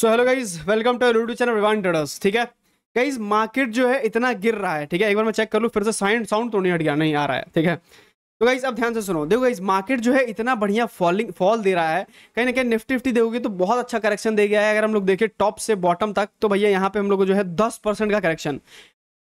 so hello guys welcome to YouTube channel Vivaan traders ठीक है guys market जो है इतना गिर रहा है ठीक है एक बार मैं चेक कर लूँ फिर से साइंड साउंड तो नहीं हट गया नहीं आ रहा है ठीक है तो गाइज अब ध्यान से सुनो देखो गाइज मार्केट जो है इतना बढ़िया फॉलिंग फॉल दे रहा है कहीं ना कहीं निफ्टी निफ्टी देखोगे तो बहुत अच्छा करेक्शन दे गया है अगर हम लोग देखें टॉप से बॉटम तक तो भैया यहाँ पे हम लोग जो है दस का करेक्शन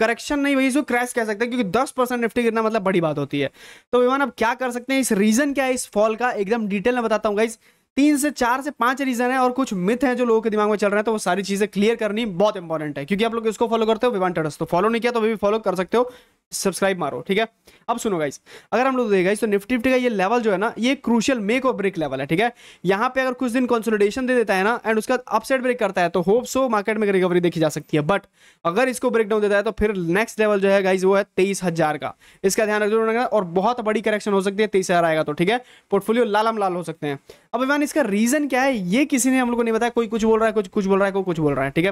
करेक्शन नहीं वही इसको क्रैश कह सकते हैं क्योंकि दस परसेंट निफ्टी गिरना मतलब बड़ी बात होती है तो विमान अब क्या कर सकते हैं इस रीजन क्या है इस फॉल का एकदम डिटेल में बताता हूँ गाइज तीन से चार से पांच रीजन है और कुछ मिथ हैं जो लोगों के दिमाग में चल रहे हैं तो वो सारी चीजें क्लियर करनी बहुत इंपॉर्टेंट है क्योंकि आप लोग इसको फॉलो करते हो विवान टेडस तो फॉलो नहीं किया तो अभी भी फॉलो कर सकते हो सब्सक्राइब मारो ठीक है अब सुनो गाइस अगर हम लोग देखेगा तो निफ्टी निफ्टी का ये लेवल जो है ना ये क्रूशियल मेक और ब्रेक लेवल है ठीक है यहाँ पे अगर कुछ दिन कॉन्सोलिडेशन दे देता है ना एंड उसका अपसेट ब्रेक करता है तो होप सो मार्केट में रिकवरी देखी जा सकती है बट अगर इसको ब्रेक डाउन देता है तो फिर नेक्स्ट लेवल जो है गाइज वो है तेईस का इसका ध्यान रखना और बहुत बड़ी करेक्शन हो सकती है तेईस आएगा तो ठीक है पोर्टफोलियो लालम लाल हो सकते हैं अब इवान इसका रीजन क्या है ये किसी ने हम लोग को नहीं बताया कोई कुछ बोल रहा है कुछ कुछ बोल रहा है कोई कुछ बोल रहा है ठीक है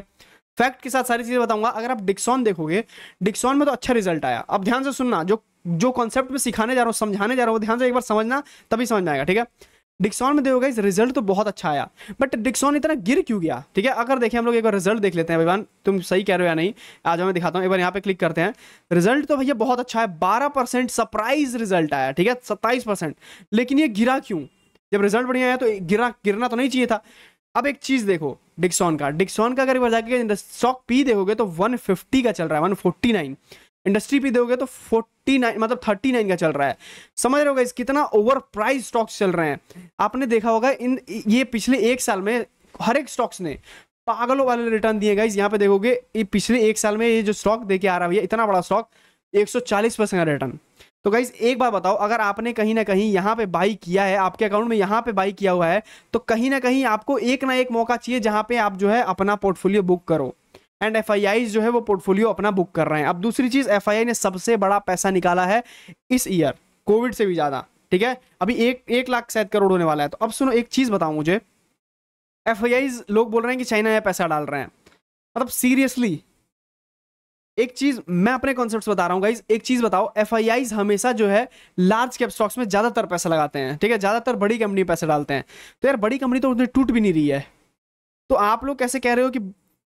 फैक्ट के साथ सारी चीजें बताऊंगा अगर आप डिक्सॉन देखोगे डिक्सॉन में तो अच्छा रिजल्ट आया अब ध्यान से सुनना जो जो कॉन्सेप्ट में सिखाने जा रहा हूँ समझाने जा रहा हूँ ध्यान से एक बार समझना तभी समझ आएगा ठीक है डिक्सॉन में देखोगे इस रिजल्ट तो बहुत अच्छा आया बट डिक्सॉन इतना गिर क्यों गया ठीक है अगर देखें हम लोग एक बार रिजल्ट देख लेते हैं भगवान तुम सही कह रहे हो या नहीं आज मैं दिखाता हूँ एक बार यहाँ पे क्लिक करते हैं रिजल्ट तो भैया बहुत अच्छा है बारह परसेंट सरप्राइज रिजल्ट आया ठीक है सत्ताईस परसेंट लेकिन ये गिरा क्यों जब रिजल्ट बढ़िया आया तो गिरा गिरना तो नहीं चाहिए था अब एक चीज देखो डिक्सॉन का डिक्सॉन का अगर जाके स्टॉक पी देखोगे तो 150 का चल रहा है 149 इंडस्ट्री पी दोगे तो 49 मतलब 39 का चल रहा है समझ रहे हो गाइस कितना ओवर प्राइस स्टॉक्स चल रहे हैं आपने देखा होगा इन ये पिछले एक साल में हर एक स्टॉक्स ने पागलों वाले रिटर्न दिए गाइस यहाँ पे देखोगे ये पिछले एक साल में ये जो स्टॉक देके आ रहा है इतना बड़ा स्टॉक चालीस परसेंट का रिटर्न तो गाइज एक बार बताओ अगर आपने कहीं ना कहीं यहाँ पे बाई किया है आपके अकाउंट में यहाँ पे बाई किया हुआ है तो कहीं ना कहीं आपको एक ना एक मौका चाहिए जहाँ पे आप जो है अपना पोर्टफोलियो बुक करो एंड एफ जो है वो पोर्टफोलियो अपना बुक कर रहे हैं अब दूसरी चीज़ एफ ने सबसे बड़ा पैसा निकाला है इस ईयर कोविड से भी ज़्यादा ठीक है अभी एक एक लाख शायद करोड़ होने वाला है तो अब सुनो एक चीज़ बताओ मुझे एफ लोग बोल रहे हैं कि चाइना में पैसा डाल रहे हैं मतलब सीरियसली एक चीज मैं अपने कॉन्सेप्ट बता रहा हूँ गाइज एक चीज बताओ एफ हमेशा जो है लार्ज कैप स्टॉक्स में ज्यादातर पैसा लगाते हैं ठीक है ज्यादातर बड़ी कंपनी पैसा डालते हैं तो यार बड़ी कंपनी तो उतनी टूट भी नहीं रही है तो आप लोग कैसे कह रहे हो कि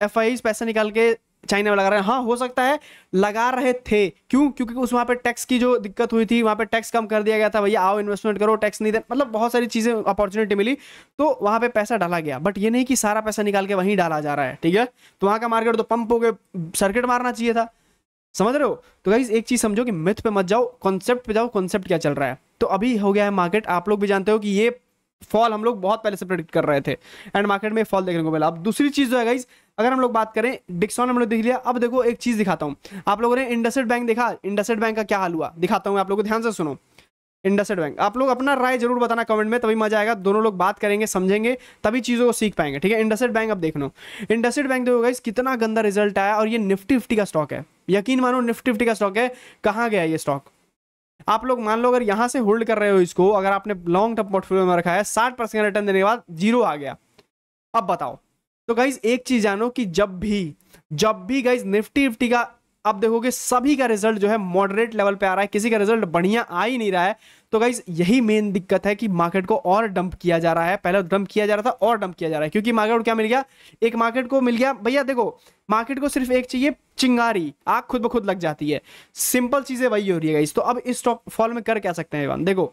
एफ पैसा निकाल के चाइना में लगा रहे हैं हाँ हो सकता है लगा रहे थे क्यों क्योंकि उस वहाँ पे टैक्स की जो दिक्कत हुई थी वहाँ पे टैक्स कम कर दिया गया था भैया आओ इन्वेस्टमेंट करो टैक्स नहीं दे मतलब बहुत सारी चीज़ें अपॉर्चुनिटी मिली तो वहाँ पे पैसा डाला गया बट ये नहीं कि सारा पैसा निकाल के वहीं डाला जा रहा है ठीक है तो वहाँ का मार्केट तो पंप हो गए सर्किट मारना चाहिए था समझ रहे हो तो भाई एक चीज़ समझो कि मिथ पे मत जाओ कॉन्सेप्ट पे जाओ कॉन्सेप्ट क्या चल रहा है तो अभी हो गया है मार्केट आप लोग भी जानते हो कि ये फॉल हम लोग बहुत पहले से प्रेडिक्ट कर रहे थे एंड मार्केट में फॉल देखने को मिला अब दूसरी चीज़ जो है गाइज अगर हम लोग बात करें डिक्सॉन लोग देख लिया अब देखो एक चीज़ दिखाता हूँ आप लोगों ने इंडसेट बैंक देखा इंडसेट बैंक का क्या हाल हुआ दिखाता हूँ आप लोगों को ध्यान से सुनो इंडसेट बैंक आप लोग अपना राय जरूर बताना कमेंट में तभी मजा आएगा दोनों लोग बात करेंगे समझेंगे तभी चीज़ों को सीख पाएंगे ठीक है इंडसेट बैंक अब देख लो इंडसेट बैंक देखो कितना गंदा रिजल्ट आया और ये निफ्टी फिफ्टी का स्टॉक है यकीन मानो निफ्टी फिफ्टी का स्टॉक है कहाँ गया ये स्टॉक आप लोग मान लो अगर यहां से होल्ड कर रहे हो इसको अगर आपने लॉन्ग टर्म पोर्टफोलियो में रखा है साठ परसेंट रिटर्न देने के बाद जीरो आ गया अब बताओ तो गाइज एक चीज जानो कि जब भी जब भी गाइज निफ्टी निफ्टी का अब देखोगे सभी का रिजल्ट जो है मॉडरेट लेवल पे आ रहा है किसी का रिजल्ट बढ़िया आ ही नहीं रहा है तो गाइज यही मेन दिक्कत है कि मार्केट को और डंप किया जा रहा है पहले डंप किया जा रहा था और डंप किया जा रहा है क्योंकि मार्केट को क्या मिल गया एक मार्केट को मिल गया भैया देखो मार्केट को सिर्फ एक चाहिए चिंगारी आग खुद ब खुद लग जाती है सिंपल चीजें वही हो रही है गाइज तो अब इस स्टॉक फॉल में कर क्या सकते हैं देखो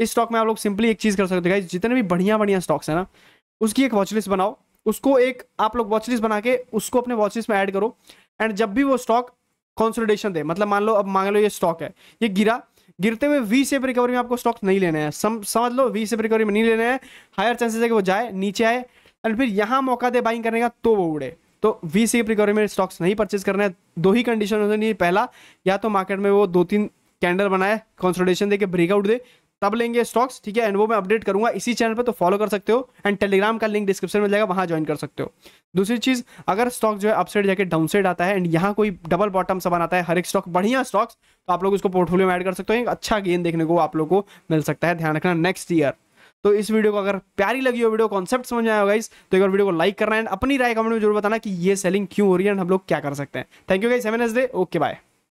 इस स्टॉक में आप लोग सिंपली एक चीज कर सकते हैं जितने भी बढ़िया बढ़िया स्टॉक्स है ना उसकी एक वॉचलिस्ट बनाओ उसको एक आप लोग वॉचलिस्ट बना के उसको अपने वॉचलिस्ट में ऐड करो एंड जब भी वो स्टॉक कॉन्सोलिडेशन दे मतलब मान लो अब मांग लो ये स्टॉक है ये गिरा गिरते हुए वी सेप रिकवरी में आपको स्टॉक नहीं लेना है सम, समझ लो वी सेप रिकवरी में नहीं लेना है हायर चांसेस है कि वो जाए नीचे आए एंड फिर यहाँ मौका दे बाइंग करने का तो वो उड़े तो वी सेप रिकवरी में स्टॉक्स नहीं परचेज करना है दो ही कंडीशन होते नहीं पहला या तो मार्केट में वो दो तीन कैंडल बनाए कॉन्सोलिडेशन दे के ब्रेकआउट दे तब लेंगे स्टॉक्स ठीक है एंड वो मैं अपडेट करूंगा इसी चैनल पर तो फॉलो कर सकते हो एंड टेलीग्राम का लिंक डिस्क्रिप्शन में जाएगा वहां ज्वाइन कर सकते हो दूसरी चीज़ अगर स्टॉक जो है अपसाइड जाके डाउन साइड आता है एंड यहाँ कोई डबल बॉटम सब आता है हर एक स्टॉक बढ़िया स्टॉक्स तो आप लोग उसको पोर्टफोलियो में एड कर सकते हो एक अच्छा गेन देखने को आप लोग को मिल सकता है ध्यान रखना नेक्स्ट ईयर तो इस वीडियो को अगर प्यारी लगी हो वीडियो कॉन्सेप्ट समझ आया होगा इस तो एक बार वीडियो को लाइक करना एंड अपनी राय कमेंट में जरूर बताना कि ये सेलिंग क्यों हो रही है एंड हम लोग क्या कर सकते हैं thank you guys have day okay bye